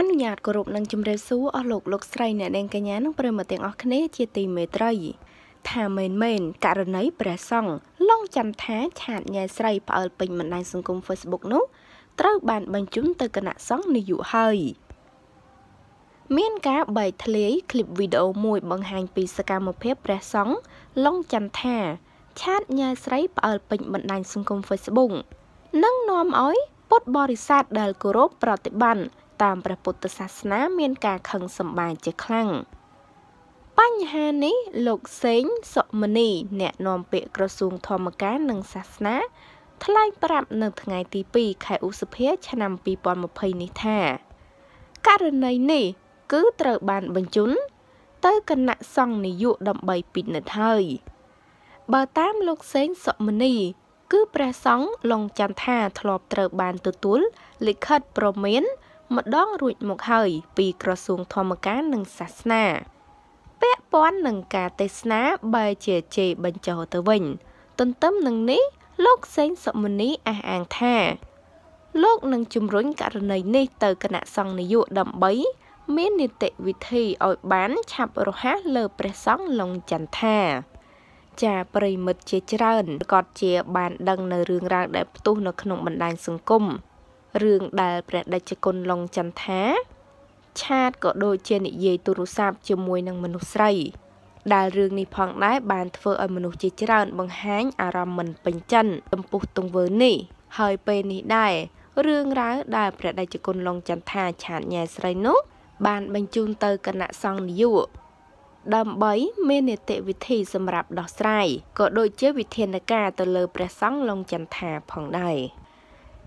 អនុញ្ញាតគោរពនិងជម្រាបសួរអស់លោកលោកស្រីអ្នកនាងកញ្ញានិងប្រិមត្តទាំងអស់គ្នាជាទីមេត្រី ថាមែនមែនករណីព្រះសង្ឃឡងចន្ទថាឆាតញ៉ែស្រីផ្អើលពេញបណ្ដាញសង្គម Facebook នោះត្រូវបានបញ្ជូនទៅគណៈសង្ឃនយុហើយមានការបែកធ្លាយคลิปវីដេអូមួយបង្ហាញពីសកម្មភាពព្រះសង្ឃឡុងចន្ទថា ឆាតញ៉ែស្រីផ្អើលពេញបណ្ដាញសង្គម Facebook និងនាំឲ្យពុទ្ធបរិស័ទដែលគោរពប្រតិបត្តិតាមព្រះពុទ្ធសាសនាមាន ការខឹងសម្បាជាខ្លាំងបញ្ហានេះលោកសេងសុមនី អ្នកនាំពាក្យក្រសួងធម្មការនិងសាសនា ថ្លែងប្រាប់នៅថ្ងៃទី2ខែឧសភាឆ្នាំ2020នេះថាករណីនេះគឺត្រូវបានបញ្ជូនទៅគណៈសង្ឃនយោដើម្បីពិនិត្យហើយបើតាមលោកសេងសុមនី គឺព្រះសង្ឃលងចន្ទថាធ្លាប់ត្រូវបានទទួលលិខិតប្រមានម្ដងរួចមកហើយពីក្រសួងធម្មការនិងសាសនាពាក់ព័ន្ធនឹងការទេសនាបែជាជេបញ្ចោទៅវិញ ទន្ទឹមនឹងនេះ លោកសេងសុមនីអះអាងថា លោក នឹងជំរុញករណីនេះទៅគណៈសង្ឃនយោដើម្បី មាននីតិវិធីឲ្យបានឆាប់រហ័សលើព្រះសង្ឃលងចន្ទថា ចាប្រិមិត្តជាច្រើនគាត់ជាបាន ដឹងនៅរឿងរ៉ាវដែលផ្ទុះនៅក្នុងបណ្ដាញសង្គមរឿងដែលព្រះដេចគុណឡុងចន្ទថាឆាតក៏ដូចជានិយាយទូរស័ព្ទជាមួយនឹងមនុស្សស្រី ដែលរឿងនេះផងដែរបានធ្វើឲ្យមនុស្សជាច្រើន បង្ហាញអារម្មណ៍មិនពេញចិត្តចំពោះទង្វើនេះហើយពេលនេះដែររឿងរ៉ាវដែលព្រះដេចគុណឡុងចន្ទថាឆាតញ៉ែស្រីនោះបានបញ្ជូនទៅគណៈសង្ឃនយោជដើម្បីមាននីតិវិធីសម្រាប់ដោះស្រាយក៏ដូចជាវិធានការទៅលើព្រះសង្ឃឡុងចន្ទថាផងដែរ